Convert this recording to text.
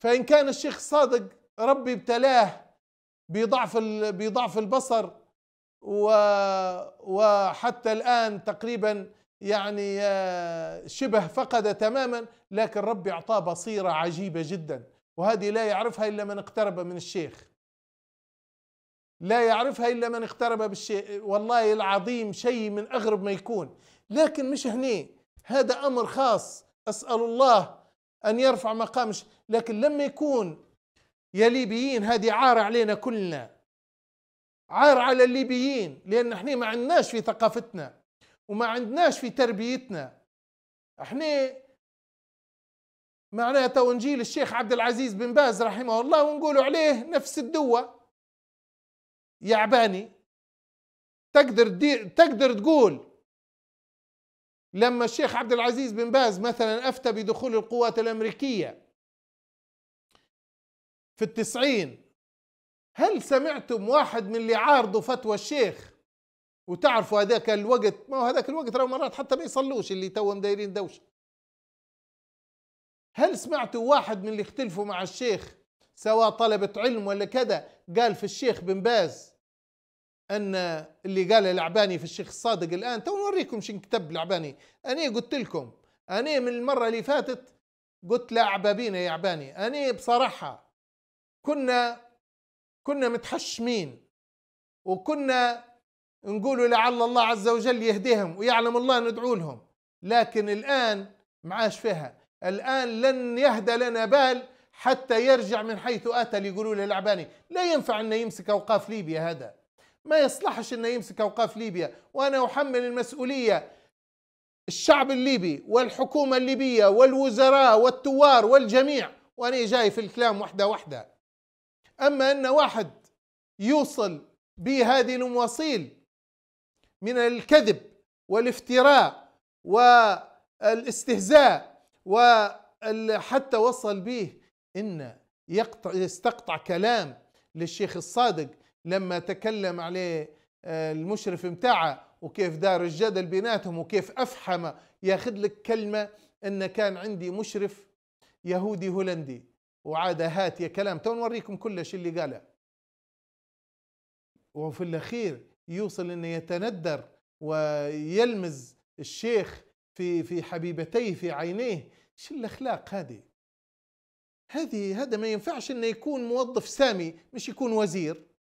فإن كان الشيخ صادق ربي ابتلاه بضعف بضعف البصر و وحتى الآن تقريبا يعني آه، شبه فقد تماما لكن ربي أعطاه بصيرة عجيبة جدا وهذه لا يعرفها إلا من اقترب من الشيخ لا يعرفها إلا من اقترب بالشيء والله العظيم شيء من أغرب ما يكون لكن مش هني هذا أمر خاص أسأل الله أن يرفع مقام لكن لما يكون يا ليبيين هذه عار علينا كلنا عار على الليبيين لأن احنا ما عندناش في ثقافتنا وما عندناش في تربيتنا احنا معناها تو نجيل الشيخ عبد العزيز بن باز رحمه الله ونقولوا عليه نفس الدوة يعباني تقدر تقدر تقول لما الشيخ عبد العزيز بن باز مثلا أفتى بدخول القوات الأمريكية في التسعين هل سمعتم واحد من اللي عارضوا فتوى الشيخ وتعرفوا هذاك الوقت ما هو هذاك الوقت راه مرات حتى ما يصلوش اللي توهم دايرين دوشه هل سمعتوا واحد من اللي اختلفوا مع الشيخ سواء طلبة علم ولا كذا قال في الشيخ بن باز ان اللي قال العباني في الشيخ الصادق الان تو نوريكم شنو كتب العباني انا قلت لكم انا من المره اللي فاتت قلت لا عبابينا يا عباني انا بصراحه كنا كنا متحشمين وكنا نقول لعل الله عز وجل يهديهم ويعلم الله ندعو لهم لكن الان معاش فيها الان لن يهدى لنا بال حتى يرجع من حيث اتى ليقولوا له العباني لا ينفع انه يمسك اوقاف ليبيا هذا ما يصلحش انه يمسك اوقاف ليبيا وانا احمل المسؤوليه الشعب الليبي والحكومه الليبيه والوزراء والثوار والجميع وانا جاي في الكلام وحده وحده اما ان واحد يوصل بهذه المواصيل من الكذب والافتراء والاستهزاء وحتى وصل به ان يستقطع كلام للشيخ الصادق لما تكلم عليه آه، المشرف متاعه وكيف دار الجدل بيناتهم وكيف افحم ياخذ لك كلمه ان كان عندي مشرف يهودي هولندي وعاده يا كلام تو نوريكم شيء اللي قاله وفي الاخير يوصل انه يتندر ويلمز الشيخ في في حبيبتيه في عينيه شو الاخلاق هذه هذه هذا ما ينفعش انه يكون موظف سامي مش يكون وزير